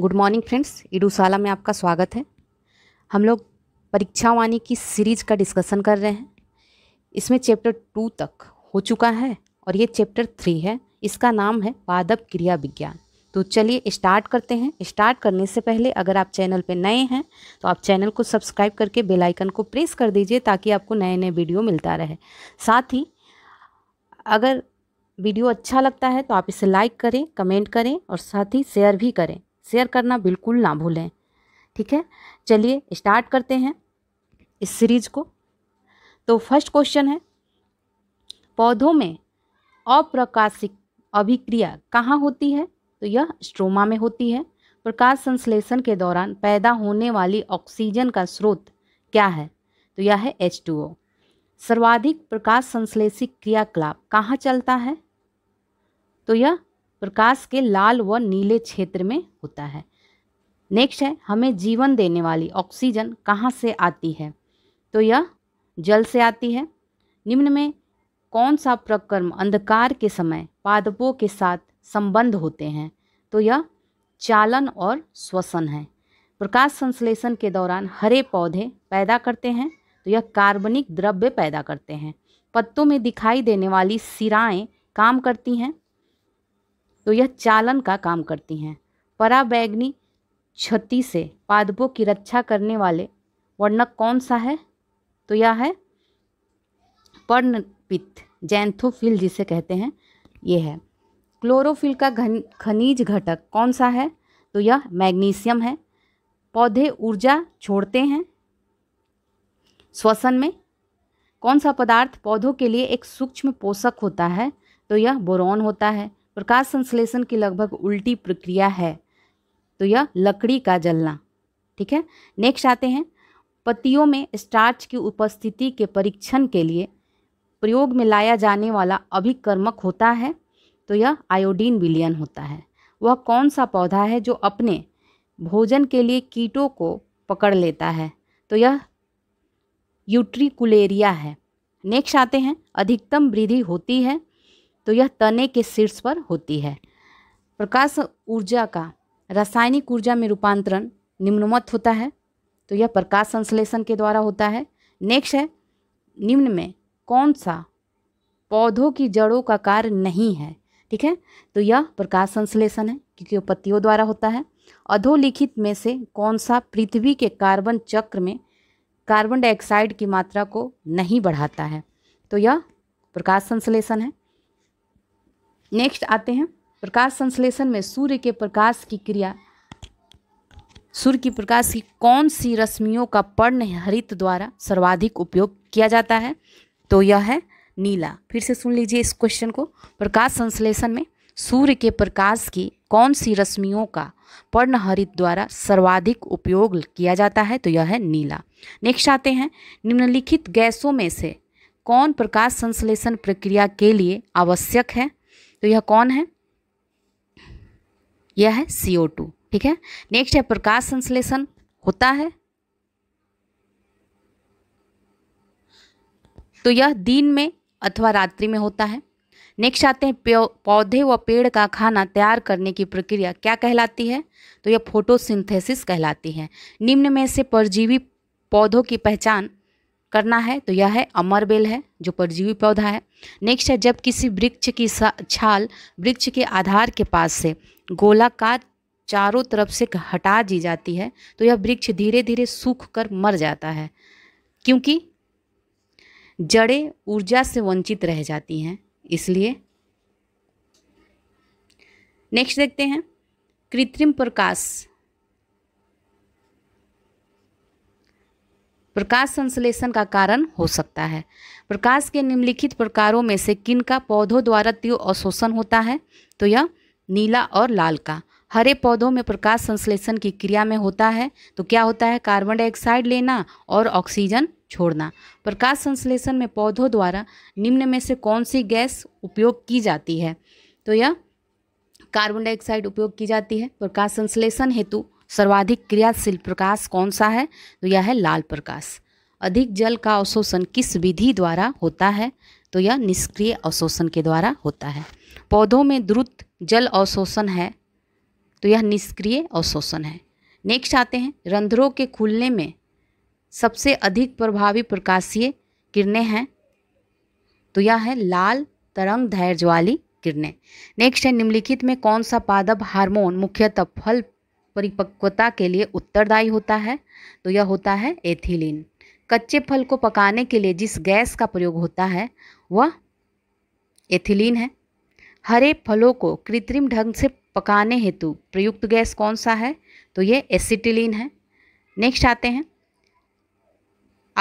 good morning friends इडूशाला में आपका स्वागत है हम लोग परीक्षा वाणी की सीरीज का डिस्कशन कर रहे हैं इसमें चैप्टर टू तक हो चुका है और ये चैप्टर थ्री है इसका नाम है पादप क्रिया विज्ञान तो चलिए स्टार्ट करते हैं स्टार्ट करने से पहले अगर आप चैनल पर नए हैं तो आप चैनल को सब्सक्राइब करके बेल आइकन को प्रेस कर दीजिए ताकि आपको नए नए वीडियो मिलता रहे साथ ही अगर वीडियो अच्छा लगता है तो आप इसे लाइक करें कमेंट करें और साथ ही शेयर भी करें शेयर करना बिल्कुल ना भूलें ठीक है चलिए स्टार्ट करते हैं इस सीरीज को तो फर्स्ट क्वेश्चन है पौधों में अप्रकाशिक अभिक्रिया कहाँ होती है तो यह स्ट्रोमा में होती है प्रकाश संश्लेषण के दौरान पैदा होने वाली ऑक्सीजन का स्रोत क्या है तो यह है एच टू ओ सर्वाधिक प्रकाश संश्लेषित क्रियाकलाप कहाँ चलता है तो यह प्रकाश के लाल व नीले क्षेत्र में होता है नेक्स्ट है हमें जीवन देने वाली ऑक्सीजन कहाँ से आती है तो यह जल से आती है निम्न में कौन सा प्रकर्म अंधकार के समय पादपों के साथ संबंध होते हैं तो यह चालन और श्वसन है प्रकाश संश्लेषण के दौरान हरे पौधे पैदा करते हैं तो यह कार्बनिक द्रव्य पैदा करते हैं पत्तों में दिखाई देने वाली सिराएं काम करती हैं तो यह चालन का काम करती हैं पराबैग्नि क्षति से पादपों की रक्षा करने वाले वर्णक कौन सा है तो यह है पर्णपित जैंथोफिल जिसे कहते हैं यह है क्लोरोफिल का घन खनिज घटक कौन सा है तो यह मैग्नीशियम है पौधे ऊर्जा छोड़ते हैं श्वसन में कौन सा पदार्थ पौधों के लिए एक सूक्ष्म पोषक होता है तो यह बोरॉन होता है प्रकाश संश्लेषण की लगभग उल्टी प्रक्रिया है तो यह लकड़ी का जलना ठीक है नेक्स्ट आते हैं पत्तियों में स्टार्च की उपस्थिति के परीक्षण के लिए प्रयोग में लाया जाने वाला अभिकर्मक होता है तो यह आयोडीन विलियन होता है वह कौन सा पौधा है जो अपने भोजन के लिए कीटों को पकड़ लेता है तो यह यूट्रिकुलेरिया है नेक्स्ट आते हैं अधिकतम वृद्धि होती है तो यह तने के शीर्ष पर होती है प्रकाश ऊर्जा का रासायनिक ऊर्जा में रूपांतरण निम्नमत होता है तो यह प्रकाश संश्लेषण के द्वारा होता है नेक्स्ट है निम्न में कौन सा पौधों की जड़ों का कार्य नहीं है ठीक है तो यह प्रकाश संश्लेषण है क्योंकि वह पत्तियों द्वारा होता है अधोलिखित में से कौन सा पृथ्वी के कार्बन चक्र में कार्बन डाइऑक्साइड की मात्रा को नहीं बढ़ाता है तो यह प्रकाश संश्लेषण है नेक्स्ट आते हैं प्रकाश संश्लेषण में सूर्य के प्रकाश की क्रिया सूर्य की तो प्रकाश की कौन सी रश्मियों का पर्ण हरित द्वारा सर्वाधिक उपयोग किया जाता है तो यह है नीला फिर से सुन लीजिए इस क्वेश्चन को प्रकाश संश्लेषण में सूर्य के प्रकाश की कौन सी रश्मियों का पर्णहरित द्वारा सर्वाधिक उपयोग किया जाता है तो यह है नीला नेक्स्ट आते हैं निम्नलिखित गैसों में से कौन प्रकाश संश्लेषण प्रक्रिया के लिए आवश्यक है तो यह कौन है यह है सीओ टू ठीक है नेक्स्ट है प्रकाश संश्लेषण होता है तो यह दिन में अथवा रात्रि में होता है नेक्स्ट आते हैं पौधे व पेड़ का खाना तैयार करने की प्रक्रिया क्या कहलाती है तो यह फोटोसिंथेसिस कहलाती है निम्न में से परजीवी पौधों की पहचान करना है तो यह है अमरबेल है जो परजीवी पौधा है नेक्स्ट है जब किसी वृक्ष की छाल वृक्ष के आधार के पास से गोलाकार चारों तरफ से हटा दी जाती है तो यह वृक्ष धीरे धीरे सूख कर मर जाता है क्योंकि जड़ें ऊर्जा से वंचित रह जाती हैं इसलिए नेक्स्ट देखते हैं कृत्रिम प्रकाश प्रकाश संश्लेषण का कारण हो सकता है प्रकाश के निम्नलिखित प्रकारों में से किन का पौधों द्वारा तीव्र अवशोषण होता है तो यह नीला और लाल का हरे पौधों में प्रकाश संश्लेषण की क्रिया में होता है तो क्या होता है कार्बन डाइऑक्साइड लेना और ऑक्सीजन छोड़ना प्रकाश संश्लेषण में पौधों द्वारा निम्न में से कौन सी गैस उपयोग की जाती है तो यह कार्बन डाइऑक्साइड उपयोग की जाती है प्रकाश संश्लेषण हेतु सर्वाधिक क्रियाशील प्रकाश कौन सा है तो यह है लाल प्रकाश अधिक जल का अवशोषण किस विधि द्वारा होता है तो यह निष्क्रिय अवशोषण के द्वारा होता है पौधों में द्रुत जल अवशोषण है तो यह निष्क्रिय अवशोषण है नेक्स्ट आते हैं रंध्रों के खुलने में सबसे अधिक प्रभावी प्रकाशीय किरणें हैं तो यह है लाल तरंग धैर्य वाली किरणें नेक्स्ट है निम्नलिखित में कौन सा पादप हार्मोन मुख्यतः फल परिपक्वता के लिए उत्तरदायी होता है तो यह होता है एथिलीन कच्चे फल को पकाने के लिए जिस गैस का प्रयोग होता है वह एथिलीन है हरे फलों को कृत्रिम ढंग से पकाने हेतु प्रयुक्त गैस कौन सा है तो यह एसिटिलीन है नेक्स्ट आते हैं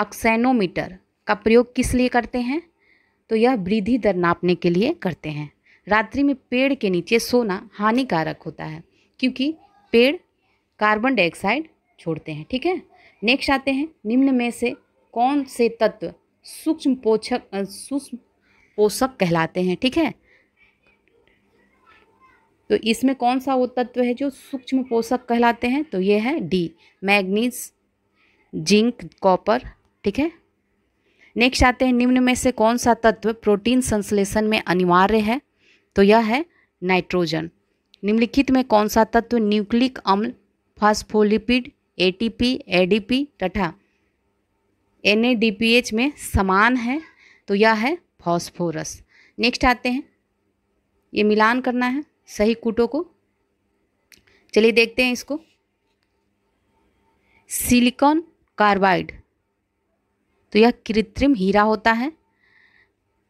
ऑक्सैनोमीटर का प्रयोग किस लिए करते हैं तो यह वृद्धि दर नापने के लिए करते हैं रात्रि में पेड़ के नीचे सोना हानिकारक होता है क्योंकि पेड़ कार्बन डाइऑक्साइड छोड़ते हैं ठीक है नेक्स्ट आते हैं निम्न में से कौन से तत्व सूक्ष्म पोषक सूक्ष्म पोषक कहलाते हैं ठीक है तो इसमें कौन सा वो तत्व है जो सूक्ष्म पोषक कहलाते हैं तो ये है डी मैग्नीज जिंक कॉपर ठीक है नेक्स्ट आते हैं निम्न में से कौन सा तत्व प्रोटीन संश्लेषण में अनिवार्य है तो यह है नाइट्रोजन निम्नलिखित में कौन सा तत्व न्यूक्लिक अम्ल फास्फोलिपिड एटीपी एडीपी तथा एनएडीपीएच में समान है तो यह है फॉस्फोरस नेक्स्ट आते हैं ये मिलान करना है सही कूटों को चलिए देखते हैं इसको सिलिकॉन कार्बाइड तो यह कृत्रिम हीरा होता है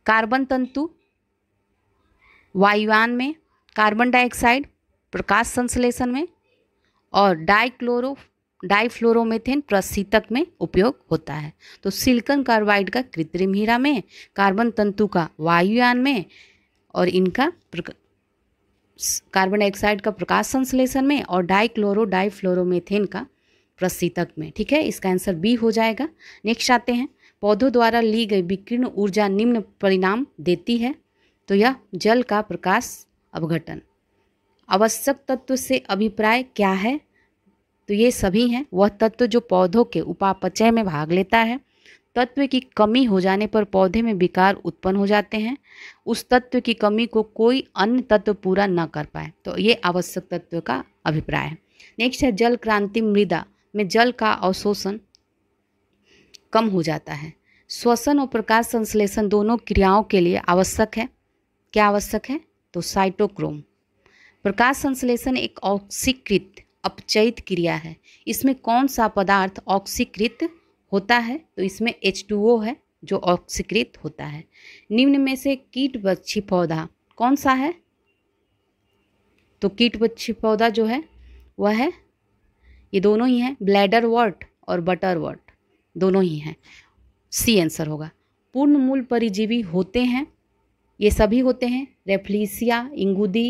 कार्बन तंतु वायुवान में कार्बन डाइऑक्साइड प्रकाश संश्लेषण में और डाइक्लोरो डाइफ्लोरोमेथेन प्रशीतक में उपयोग होता है तो सिलिकन कार्बाइड का कृत्रिम हीरा में कार्बन तंतु का वायुयान में और इनका कार्बन डाइऑक्साइड का प्रकाश संश्लेषण में और डाइक्लोरो डाइफ्लोरोमेथेन का प्रशीतक में ठीक है इसका आंसर बी हो जाएगा नेक्स्ट आते हैं पौधों द्वारा ली गई विकिरण ऊर्जा निम्न परिणाम देती है तो यह जल का प्रकाश अवघटन आवश्यक तत्व से अभिप्राय क्या है तो ये सभी हैं वह तत्व जो पौधों के उपापचय में भाग लेता है तत्व की कमी हो जाने पर पौधे में विकार उत्पन्न हो जाते हैं उस तत्व की कमी को कोई अन्य तत्व पूरा न कर पाए तो ये आवश्यक तत्व का अभिप्राय है नेक्स्ट है जल क्रांति मृदा में जल का अवशोषण कम हो जाता है श्वसन और प्रकाश संश्लेषण दोनों क्रियाओं के लिए आवश्यक है क्या आवश्यक है तो साइटोक्रोम प्रकाश संश्लेषण एक ऑक्सीकृत अपचयित क्रिया है इसमें कौन सा पदार्थ ऑक्सीकृत होता है तो इसमें एच टू ओ है जो ऑक्सीकृत होता है निम्न में से कीट पक्षी पौधा कौन सा है तो कीट पक्षी पौधा जो है वह है ये दोनों ही हैं ब्लैडर वर्ट और बटर वर्ट दोनों ही हैं सी आंसर होगा पूर्ण मूल परिजीवी होते हैं ये सभी होते हैं रेफ्लीसिया इंगुदी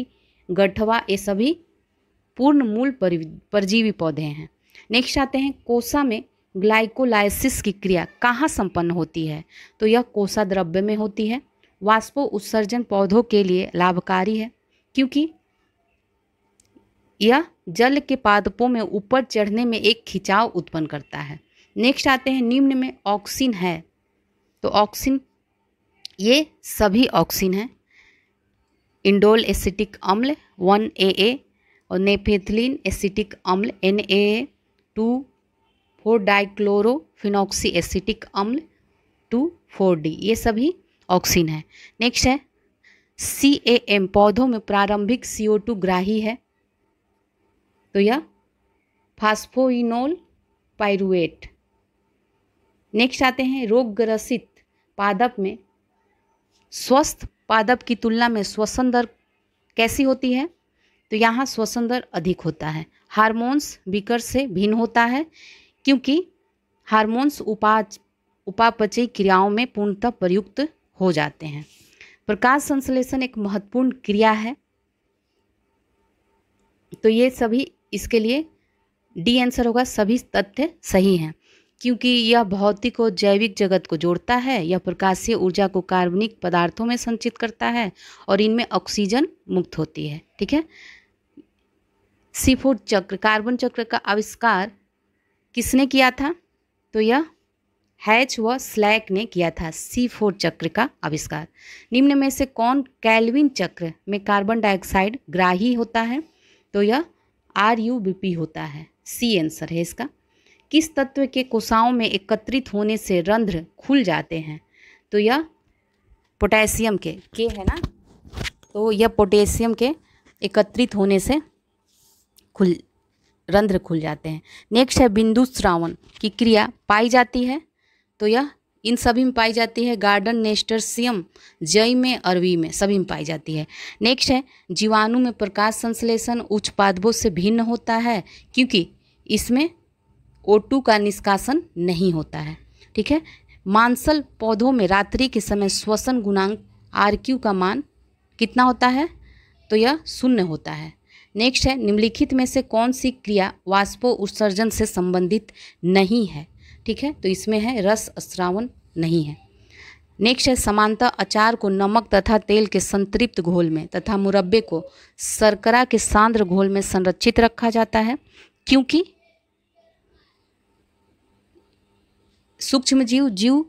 गठवा ये सभी पूर्ण मूल परजीवी पौधे हैं नेक्स्ट आते हैं कोसा में ग्लाइकोलाइसिस की क्रिया कहाँ संपन्न होती है तो यह कोसा द्रव्य में होती है वाष्पो उत्सर्जन पौधों के लिए लाभकारी है क्योंकि यह जल के पादपों में ऊपर चढ़ने में एक खिंचाव उत्पन्न करता है नेक्स्ट आते हैं निम्न में ऑक्सीन है तो ऑक्सीन ये सभी ऑक्सीन हैं इंडोल एसिटिक अम्ल वन ए ए और नेफेथलिन एसिटिक अम्ल N A two four dichlorophenoxy acetic अम्ल टू फोर डी ये सभी ऑक्सीन है नेक्स्ट है सी ए एम पौधों में प्रारंभिक सी ओ टू ग्राही है तो यह फास्फोइनोल पायरुएट नेक्स्ट आते हैं रोगग्रसित पादप में स्वस्थ पादप की तुलना में श्वसन दर कैसी होती है तो यहाँ दर अधिक होता है हार्मोन्स बीकर से भिन्न होता है क्योंकि हार्मोन्स उपाच उपापचयी क्रियाओं में पूर्णतः प्रयुक्त हो जाते हैं प्रकाश संश्लेषण एक महत्वपूर्ण क्रिया है तो ये सभी इसके लिए डी आंसर होगा सभी तथ्य सही हैं क्योंकि यह भौतिक और जैविक जगत को जोड़ता है यह प्रकाशीय ऊर्जा को कार्बनिक पदार्थों में संचित करता है और इनमें ऑक्सीजन मुक्त होती है ठीक है सीफूड चक्र कार्बन चक्र का आविष्कार किसने किया था तो यह हैच व स्लैक ने किया था सी फोर चक्र का आविष्कार निम्न में से कौन कैलविन चक्र में कार्बन डाइऑक्साइड ग्राही होता है तो यह आर यू बी पी होता है सी आंसर है इसका किस तत्व के कोषाओं में एकत्रित होने से रंध्र खुल जाते हैं तो यह पोटेशियम के के है ना तो यह पोटेशियम के एकत्रित होने से खुल रंध्र खुल जाते हैं नेक्स्ट है बिंदु श्रावण की क्रिया पाई जाती है तो यह इन सभी में पाई जाती है गार्डन नेस्टरसियम जय में अरवी में सभी में पाई जाती है नेक्स्ट है जीवाणु में प्रकाश संश्लेषण उच्च पादपों से भिन्न होता है क्योंकि इसमें ओ का निष्कासन नहीं होता है ठीक है मांसल पौधों में रात्रि के समय श्वसन गुणांक आर क्यू का मान कितना होता है तो यह शून्य होता है नेक्स्ट है निम्नलिखित में से कौन सी क्रिया वाष्पो उत्सर्जन से संबंधित नहीं है ठीक है तो इसमें है रस श्रावण नहीं है नेक्स्ट है समानता अचार को नमक तथा तेल के संतृप्त घोल में तथा मुरब्बे को शर्करा के सांद्र घोल में संरक्षित रखा जाता है क्योंकि सूक्ष्म जीव जीव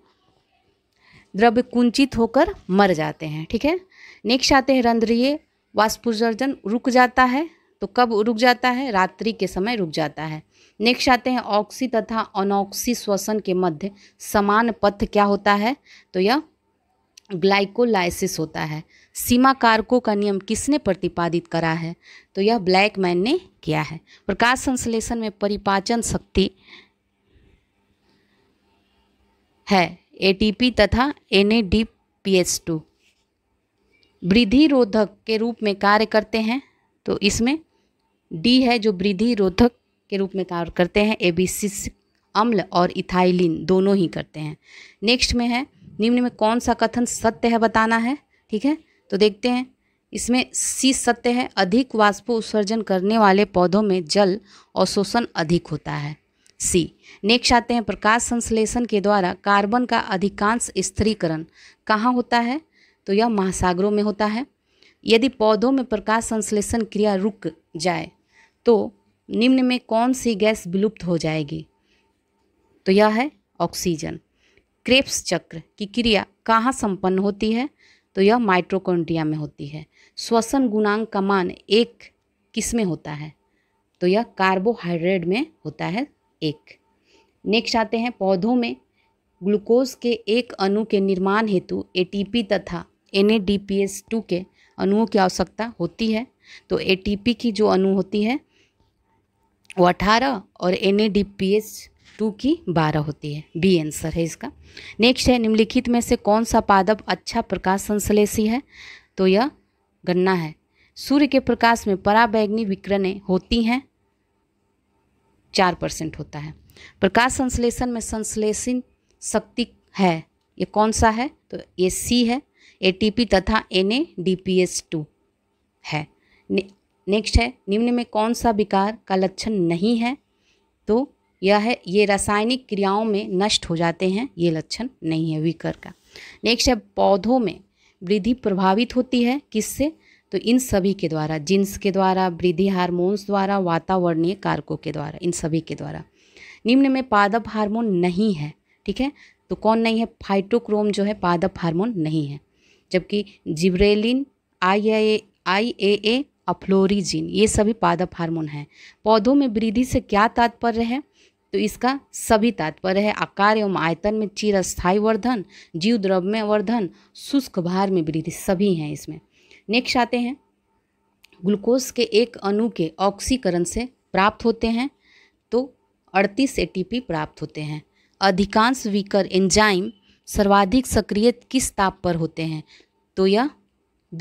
द्रव्य कुंचित होकर मर जाते हैं ठीक है नेक्स्ट आते हैं रंध्रिय वाष्पोत्सर्जन रुक जाता है तो कब रुक जाता है रात्रि के समय रुक जाता है नेक्स्ट आते हैं ऑक्सी तथा अनऑक्सी श्वसन के मध्य समान पथ क्या होता है तो यह ग्लाइकोलाइसिस होता है सीमा कारकों का नियम किसने प्रतिपादित करा है तो यह ब्लैक मैन ने किया है प्रकाश संश्लेषण में परिपाचन शक्ति है एटीपी तथा एन पी एच टू वृद्धि रोधक के रूप में कार्य करते हैं तो इसमें डी है जो वृद्धि रोधक के रूप में कार्य करते हैं ए बी अम्ल और इथाइलिन दोनों ही करते हैं नेक्स्ट में है निम्न में कौन सा कथन सत्य है बताना है ठीक है तो देखते हैं इसमें सी सत्य है अधिक वाष्प उत्सर्जन करने वाले पौधों में जल और शोषण अधिक होता है सी नेक्स्ट आते हैं प्रकाश संश्लेषण के द्वारा कार्बन का अधिकांश स्थिरीकरण कहाँ होता है तो यह महासागरों में होता है यदि पौधों में प्रकाश संश्लेषण क्रिया रुक जाए तो निम्न में कौन सी गैस विलुप्त हो जाएगी तो यह है ऑक्सीजन क्रेप्स चक्र की क्रिया कहाँ संपन्न होती है तो यह माइट्रोकॉन्ड्रिया में होती है श्वसन गुणांक का मान एक किस में होता है तो यह कार्बोहाइड्रेट में होता है एक नेक्स्ट आते हैं पौधों में ग्लूकोज के एक अणु के निर्माण हेतु एटीपी तथा एन टू के अणुओं की आवश्यकता होती है तो ए की जो अणु होती है वो अठारह और N A D P H two की बारह होती है बी आंसर है इसका नेक्स्ट है निम्नलिखित में से कौन सा पादप अच्छा प्रकाश संश्लेषी है तो यह गन्ना है सूर्य के प्रकाश में पराबैग्नी विकरणें होती हैं चार परसेंट होता है प्रकाश संश्लेषण में संश्लेषण शक्ति है ये कौन सा है तो ये सी है एटीपी तथा एन टू है नेक्स्ट है निम्न में कौन सा विकार का लक्षण नहीं है तो यह है ये रासायनिक क्रियाओं में नष्ट हो जाते हैं ये लक्षण नहीं है विकर का नेक्स्ट है पौधों में वृद्धि प्रभावित होती है किससे तो इन सभी के द्वारा जीन्स के द्वारा वृद्धि हार्मोन्स द्वारा वातावरणीय कारकों के द्वारा इन सभी के द्वारा निम्न में पादप हार्मोन नहीं है ठीक है तो कौन नहीं है फाइटोक्रोम जो है पादप हार्मोन नहीं है जबकि जिब्रेलिन आई ए आई ए अफ्लोरिजिन ये सभी पादप हार्मोन हैं पौधों में वृद्धि से क्या तात्पर्य है तो इसका सभी तात्पर्य है आकार एवं आयतन में चिरस्थायी वर्धन जीव द्रव में वर्धन शुष्क भार में वृद्धि सभी हैं इसमें नेक्स्ट आते हैं ग्लूकोज के एक अणु के ऑक्सीकरण से प्राप्त होते हैं तो अड़तीस एटीपी प्राप्त होते हैं अधिकांश वीकर एंजाइम सर्वाधिक सक्रिय किस ताप पर होते हैं तो यह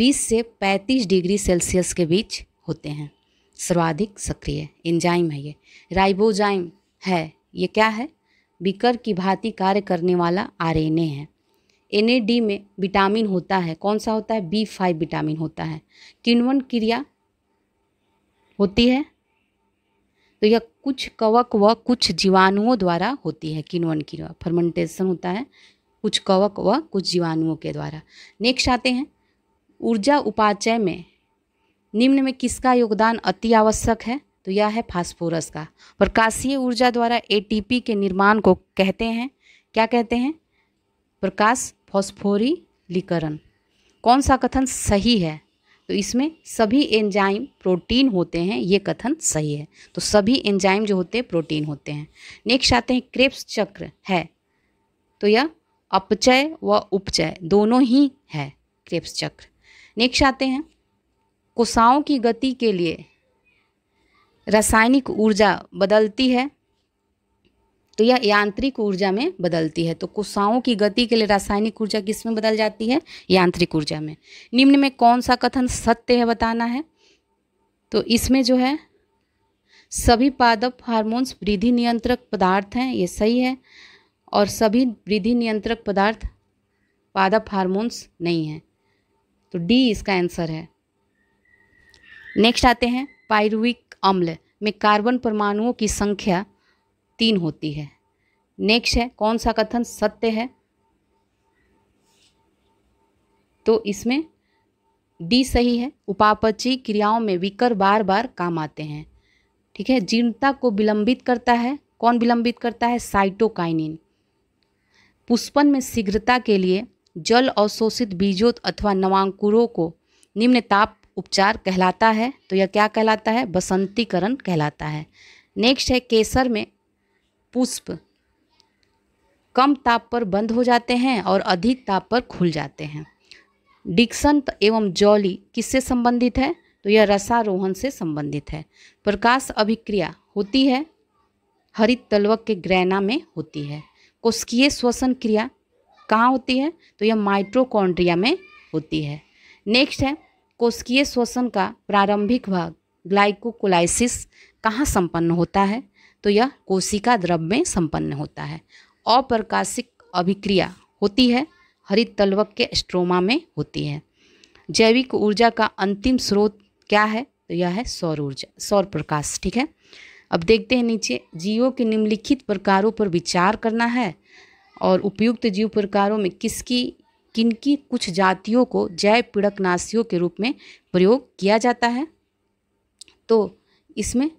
20 से 35 डिग्री सेल्सियस के बीच होते हैं सर्वाधिक सक्रिय एंजाइम है ये राइबोजाइम है ये क्या है बिकर की भांति कार्य करने वाला ए है एन में विटामिन होता है कौन सा होता है बी फाइव विटामिन होता है किण्वन क्रिया होती है तो यह कुछ कवक व कुछ जीवाणुओं द्वारा होती है किण्वन क्रिया फर्मेंटेशन होता है कुछ कवक व कुछ जीवाणुओं के द्वारा नेक्स्ट आते हैं ऊर्जा उपाचय में निम्न में किसका योगदान अति आवश्यक है तो यह है फास्फोरस का प्रकाशीय ऊर्जा द्वारा एटीपी के निर्माण को कहते हैं क्या कहते हैं प्रकाश फॉस्फोरीलीकरण कौन सा कथन सही है तो इसमें सभी एंजाइम प्रोटीन होते हैं ये कथन सही है तो सभी एंजाइम जो होते हैं प्रोटीन होते हैं नेक्स्ट आते हैं क्रेप्स चक्र है तो यह अपचय व उपचय दोनों ही है क्रेप्स चक्र नेक्स्ट आते हैं कोसाओं की गति के लिए रासायनिक ऊर्जा बदलती है तो यह यांत्रिक ऊर्जा में बदलती है तो कुशाओं की गति के लिए रासायनिक ऊर्जा किस में बदल जाती है यांत्रिक ऊर्जा में निम्न में कौन सा कथन सत्य है बताना है तो इसमें जो है सभी पादप हार्मोन्स वृद्धि नियंत्रक पदार्थ हैं ये सही है और सभी वृद्धि नियंत्रक पदार्थ पादप हार्मोन्स नहीं हैं तो डी इसका आंसर है नेक्स्ट आते हैं पायरुविक अम्ल में कार्बन परमाणुओं की संख्या तीन होती है नेक्स्ट है कौन सा कथन सत्य है तो इसमें डी सही है उपापची क्रियाओं में विकर बार बार काम आते हैं ठीक है जीर्णता को विलंबित करता है कौन विलंबित करता है साइटोकाइनिन पुष्पन में शीघ्रता के लिए जल अवशोषित बीजों अथवा नवांकुरों को निम्न ताप उपचार कहलाता है तो यह क्या कहलाता है बसंतीकरण कहलाता है नेक्स्ट है केसर में पुष्प कम ताप पर बंद हो जाते हैं और अधिक ताप पर खुल जाते हैं डिक्सन्त एवं जौली किससे संबंधित है तो यह रसारोहण से संबंधित है प्रकाश अभिक्रिया होती है हरित तलवक के ग्रहणा में होती है कोशिकीय श्वसन क्रिया कहाँ होती है तो यह माइट्रोकॉन्ड्रिया में होती है नेक्स्ट है कोशिकीय श्वसन का प्रारंभिक भाग ग्लाइकोकोलाइसिस कहाँ संपन्न होता है तो यह कोशिका द्रव में संपन्न होता है अप्रकाशिक अभिक्रिया होती है हरित तलवक के स्ट्रोमा में होती है जैविक ऊर्जा का अंतिम स्रोत क्या है तो यह है सौर ऊर्जा सौर प्रकाश ठीक है अब देखते हैं नीचे जीवों के निम्नलिखित प्रकारों पर विचार करना है और उपयुक्त जीव प्रकारों में किसकी किनकी कुछ जातियों को जैव पीड़कनाशियों के रूप में प्रयोग किया जाता है तो इसमें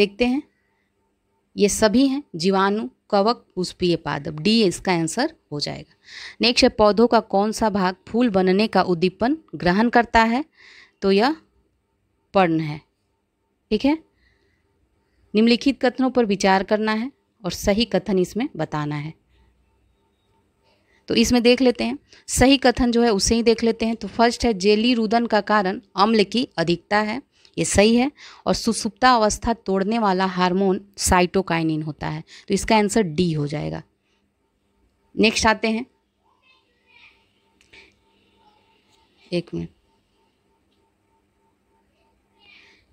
देखते हैं ये सभी हैं जीवाणु कवक पुष्पीय पादप डी इसका आंसर हो जाएगा नेक्स्ट है पौधों का कौन सा भाग फूल बनने का उद्दीपन ग्रहण करता है तो यह पर्ण है ठीक है निम्नलिखित कथनों पर विचार करना है और सही कथन इसमें बताना है तो इसमें देख लेते हैं सही कथन जो है उसे ही देख लेते हैं तो फर्स्ट है जेली रुदन का कारण अम्ल की अधिकता है ये सही है और सुसुप्ता अवस्था तोड़ने वाला हार्मोन साइटोकाइनिन होता है तो इसका आंसर डी हो जाएगा नेक्स्ट आते हैं एक मिनट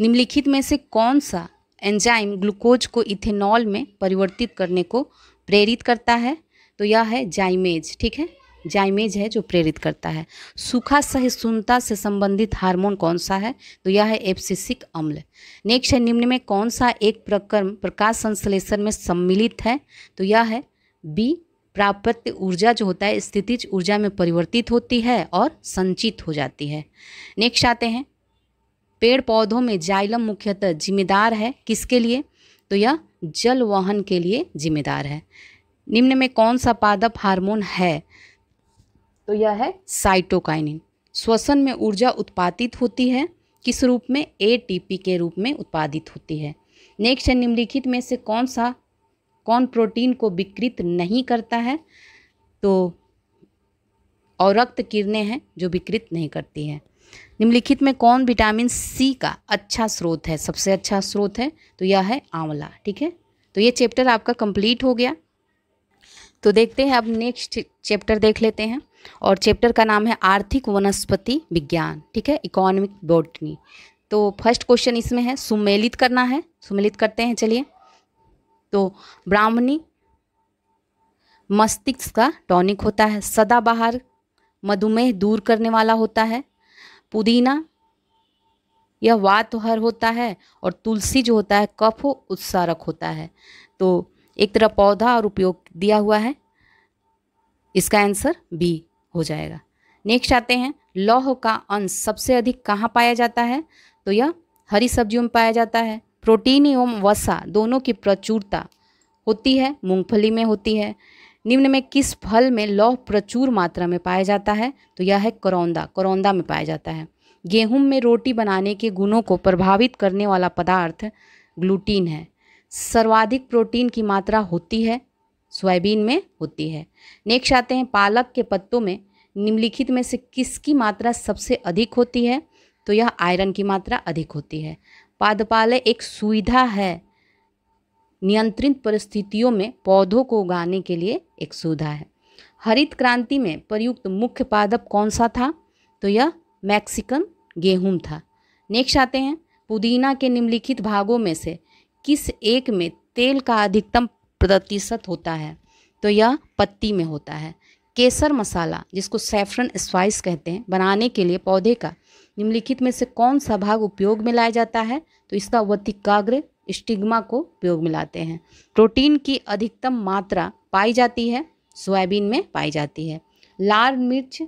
निम्नलिखित में से कौन सा एंजाइम ग्लूकोज को इथेनॉल में परिवर्तित करने को प्रेरित करता है तो यह है जाइमेज ठीक है जाइमेज है जो प्रेरित करता है सूखा सहिष्णुता से संबंधित हार्मोन कौन सा है तो यह है एप्सिसिक अम्ल नेक्स्ट है निम्न में कौन सा एक प्रक्रम प्रकाश संश्लेषण में सम्मिलित है तो यह है बी प्राप्त ऊर्जा जो होता है स्थितिज ऊर्जा में परिवर्तित होती है और संचित हो जाती है नेक्स्ट आते हैं पेड़ पौधों में जाइलम मुख्यतः जिम्मेदार है किसके लिए तो यह जल वहन के लिए जिम्मेदार है निम्न में कौन सा पादप हार्मोन है तो यह है साइटोकाइनिन श्वसन में ऊर्जा उत्पादित होती है किस रूप में एटीपी के रूप में उत्पादित होती है नेक्स्ट है निम्नलिखित में से कौन सा कौन प्रोटीन को विकृत नहीं करता है तो और रक्त किरणें हैं जो विकृत नहीं करती हैं निम्नलिखित में कौन विटामिन सी का अच्छा स्रोत है सबसे अच्छा स्रोत है तो यह है आंवला ठीक है तो ये चैप्टर आपका कंप्लीट हो गया तो देखते हैं अब नेक्स्ट चैप्टर देख लेते हैं और चैप्टर का नाम है आर्थिक वनस्पति विज्ञान ठीक है इकोनॉमिक बॉटनी तो फर्स्ट क्वेश्चन इसमें है सुमेलित करना है सुमेलित करते हैं चलिए तो ब्राह्मणी मस्तिष्क का टॉनिक होता है सदाबहार मधुमेह दूर करने वाला होता है पुदीना यह वातहर होता है और तुलसी जो होता है कफ हो उत्सारक होता है तो एक तरह पौधा और उपयोग दिया हुआ है इसका आंसर बी हो जाएगा नेक्स्ट आते हैं लौह का अंश सबसे अधिक कहाँ पाया जाता है तो यह हरी सब्जियों में पाया जाता है प्रोटीन एवं वसा दोनों की प्रचुरता होती है मूंगफली में होती है निम्न में किस फल में लौह प्रचुर मात्रा में पाया जाता है तो यह है करौंदा करौंदा में पाया जाता है गेहूं में रोटी बनाने के गुणों को प्रभावित करने वाला पदार्थ ग्लूटीन है सर्वाधिक प्रोटीन की मात्रा होती है सोयाबीन में होती है नेक्स्ट आते हैं पालक के पत्तों में निम्नलिखित में से किसकी मात्रा सबसे अधिक होती है तो यह आयरन की मात्रा अधिक होती है पादपालय एक सुविधा है नियंत्रित परिस्थितियों में पौधों को उगाने के लिए एक सुविधा है हरित क्रांति में प्रयुक्त मुख्य पादप कौन सा था तो यह मैक्सिकन गेहूं था नेक्स्ट आते हैं पुदीना के निम्नलिखित भागों में से किस एक में तेल का अधिकतम प्रतिशत होता है तो यह पत्ती में होता है केसर मसाला जिसको सेफ्रन स्पाइस कहते हैं बनाने के लिए पौधे का निम्नलिखित में से कौन सा भाग उपयोग में लाया जाता है तो इसका वतिकाग्र स्टिग्मा को उपयोग में लाते हैं प्रोटीन की अधिकतम मात्रा पाई जाती है सोयाबीन में पाई जाती है लाल मिर्च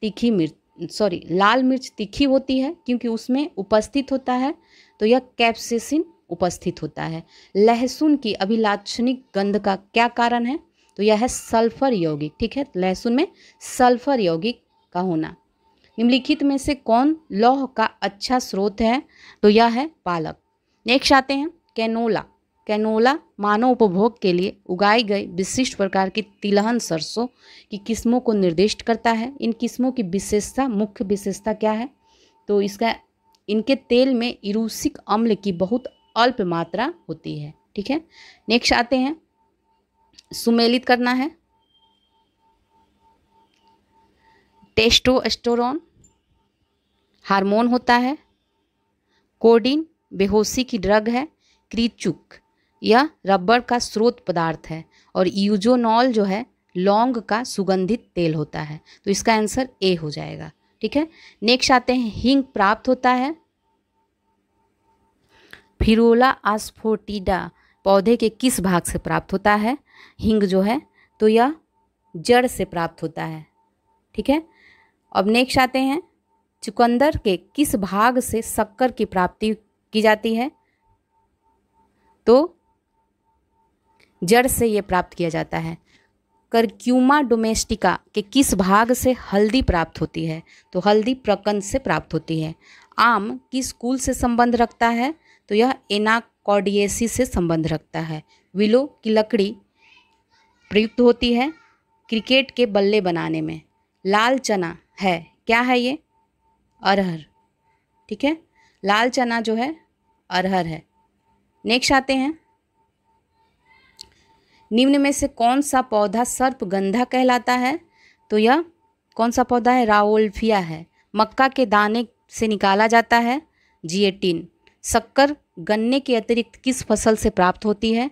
तीखी मिर्च सॉरी लाल मिर्च तीखी होती है क्योंकि उसमें उपस्थित होता है तो यह कैप्सिसिन उपस्थित होता है लहसुन की अभिलाक्षणिक गंध का क्या कारण है तो यह है सल्फर यौगिक ठीक है लहसुन में सल्फर यौगिक का होना निम्नलिखित में से कौन लौह का अच्छा स्रोत है तो यह है पालक नेक्स्ट आते हैं कैनोला कैनोला मानव उपभोग के लिए उगाई गई विशिष्ट प्रकार की तिलहन सरसों की किस्मों को निर्दिष्ट करता है इन किस्मों की विशेषता मुख्य विशेषता क्या है तो इसका इनके तेल में इरूसिक अम्ल की बहुत अल्प मात्रा होती है ठीक है नेक्स्ट आते हैं सुमेलित करना है टेस्टोस्टेरोन हार्मोन होता है कोडिन बेहोशी की ड्रग है क्रीचुक यह रबर का स्रोत पदार्थ है और यूजोनॉल जो है लौंग का सुगंधित तेल होता है तो इसका आंसर ए हो जाएगा ठीक है नेक्स्ट आते हैं हिंग प्राप्त होता है फिरोला आस्फोटिडा पौधे के किस भाग से प्राप्त होता है हिंग जो है तो यह जड़ से प्राप्त होता है ठीक है अब नेक्स्ट आते हैं चुकंदर के किस भाग से शक्कर की प्राप्ति की जाती है तो जड़ से ये प्राप्त किया जाता है करक्यूमा डोमेस्टिका के किस भाग से हल्दी प्राप्त होती है तो हल्दी प्रकंद से प्राप्त होती है आम किस कुल से संबंध रखता है तो यह एनाकॉडियसी से संबंध रखता है विलो की लकड़ी प्रयुक्त होती है क्रिकेट के बल्ले बनाने में लाल चना है क्या है ये अरहर ठीक है लाल चना जो है अरहर है नेक्स्ट आते हैं निम्न में से कौन सा पौधा सर्पगंधा कहलाता है तो यह कौन सा पौधा है राओल्फिया है मक्का के दाने से निकाला जाता है जीएटीन शक्कर गन्ने के अतिरिक्त किस फसल से प्राप्त होती है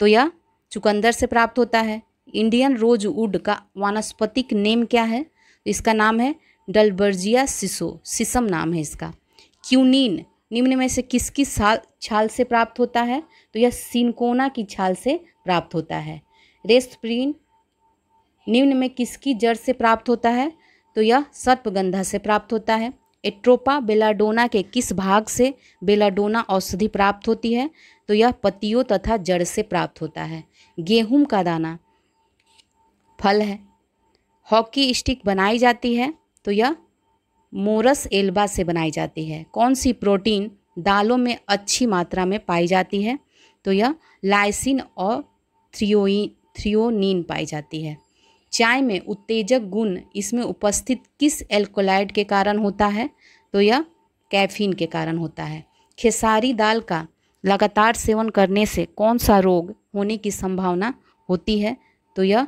तो यह चुकंदर से प्राप्त होता है इंडियन रोज वुड का वानस्पतिक नेम क्या है इसका नाम है डलबर्जिया सिसो सिसम नाम है इसका क्यूनिन निम्न में से किसकी साल छाल से प्राप्त होता है तो यह सिनकोना की छाल से प्राप्त होता है रेस्प्रीन निम्न में किसकी जड़ से प्राप्त होता है तो यह सर्पगंधा से प्राप्त होता है एट्रोपा बेलाडोना के किस भाग से बेलाडोना औषधि प्राप्त होती है तो यह पतियों तथा जड़ से प्राप्त होता है गेहूं का दाना फल है हॉकी स्टिक बनाई जाती है तो यह मोरस एल्बा से बनाई जाती है कौन सी प्रोटीन दालों में अच्छी मात्रा में पाई जाती है तो यह लाइसिन और थ्रियोइन थ्रियोनिन पाई जाती है चाय में उत्तेजक गुण इसमें उपस्थित किस एल्कोलाइड के कारण होता है तो यह कैफीन के कारण होता है खेसारी दाल का लगातार सेवन करने से कौन सा रोग होने की संभावना होती है तो यह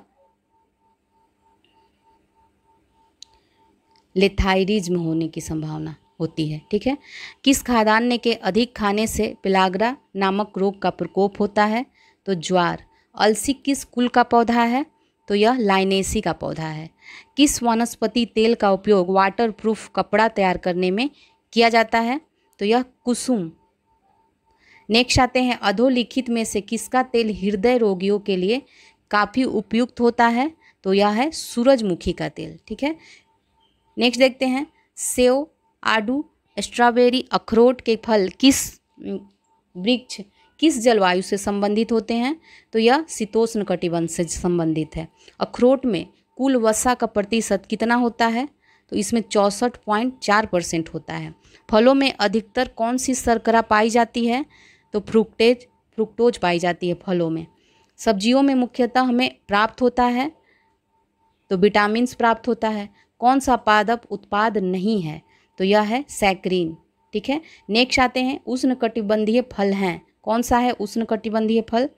लेथाइरिज्म होने की संभावना होती है ठीक है किस खाद्यान्न के अधिक खाने से पिलागरा नामक रोग का प्रकोप होता है तो ज्वार अलसी किस कुल का पौधा है तो यह लाइनेसी का पौधा है किस वनस्पति तेल का उपयोग वाटर प्रूफ कपड़ा तैयार करने में किया जाता है तो यह कुसुम नेक्स्ट आते हैं अधोलिखित में से किसका तेल हृदय रोगियों के लिए काफ़ी उपयुक्त होता है तो यह है सूरजमुखी का तेल ठीक है नेक्स्ट देखते हैं सेव आडू स्ट्रॉबेरी अखरोट के फल किस वृक्ष किस जलवायु से संबंधित होते हैं तो यह शीतोष्ण कटिबंध से संबंधित है अखरोट में कुल वसा का प्रतिशत कितना होता है तो इसमें चौंसठ पॉइंट चार परसेंट होता है फलों में अधिकतर कौन सी शर्करा पाई जाती है तो फ्रुक्टेज फ्रुक्टोज पाई जाती है फलों में सब्जियों में मुख्यतः हमें प्राप्त होता है तो विटामिन्स प्राप्त होता है कौन सा पादप उत्पाद नहीं है तो यह है सैक्रीन ठीक है नेक्स्ट आते हैं उष्ण कटिबंधीय फल हैं कौन सा है उष्ण कटिबंधीय फल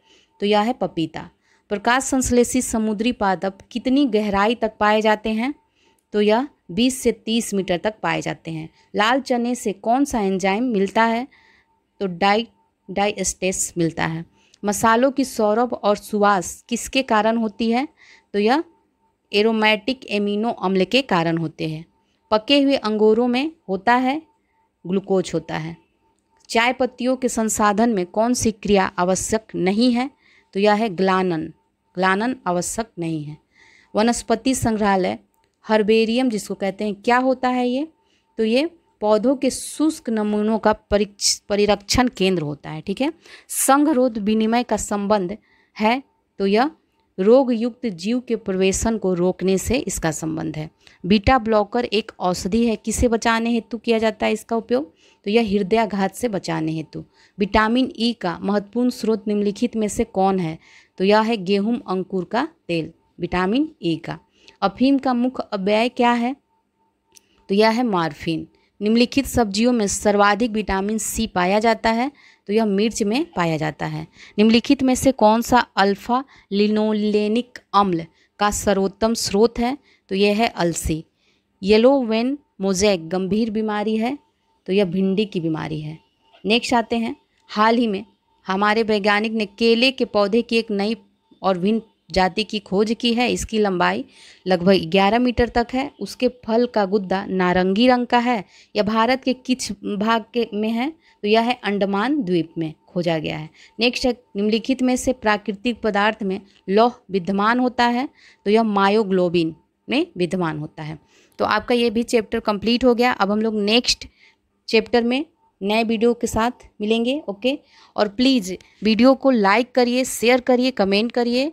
तो यह है पपीता प्रकाश संश्लेषित समुद्री पादप कितनी गहराई तक पाए जाते हैं तो यह 20 से 30 मीटर तक पाए जाते हैं लाल चने से कौन सा एंजाइम मिलता है तो डाई डाइस्टेस मिलता है मसालों की सौरभ और सुवास किसके कारण होती है तो यह एरोमेटिक एमिनो अम्ल के कारण होते हैं पके हुए अंगूरों में होता है ग्लूकोज होता है चाय पत्तियों के संसाधन में कौन सी क्रिया आवश्यक नहीं है तो यह है ग्लानन ग्लानन आवश्यक नहीं है वनस्पति संग्रहालय हर्बेरियम जिसको कहते हैं क्या होता है ये तो ये पौधों के शुष्क नमूनों का परिरक्षण केंद्र होता है ठीक है संघरोध विनिमय का संबंध है तो यह रोग युक्त जीव के प्रवेशन को रोकने से इसका संबंध है बीटा ब्लॉकर एक औषधि है किसे बचाने हेतु किया जाता है इसका उपयोग तो यह हृदयाघात से बचाने हेतु विटामिन ई का महत्वपूर्ण स्रोत निम्नलिखित में से कौन है तो यह है गेहूं अंकुर का तेल विटामिन ई का अफीम का मुख्य अव्यय क्या है तो यह है मार्फिन निम्नलिखित सब्जियों में सर्वाधिक विटामिन सी पाया जाता है तो यह मिर्च में पाया जाता है निम्नलिखित में से कौन सा अल्फ़ा लिनोलेनिक अम्ल का सर्वोत्तम स्रोत है तो यह है अलसी येलो वेन मोजैक गंभीर बीमारी है तो यह भिंडी की बीमारी है नेक्स्ट आते हैं हाल ही में हमारे वैज्ञानिक ने केले के पौधे की एक नई और भिन्न जाति की खोज की है इसकी लंबाई लगभग 11 मीटर तक है उसके फल का गुद्दा नारंगी रंग का है यह भारत के किस भाग के में है तो यह है अंडमान द्वीप में खोजा गया है नेक्स्ट है निम्नलिखित में से प्राकृतिक पदार्थ में लौह विद्यमान होता है तो यह मायोग्लोबिन में विद्यमान होता है तो आपका ये भी चैप्टर कंप्लीट हो गया अब हम लोग नेक्स्ट चैप्टर में नए वीडियो के साथ मिलेंगे ओके और प्लीज़ वीडियो को लाइक करिए शेयर करिए कमेंट करिए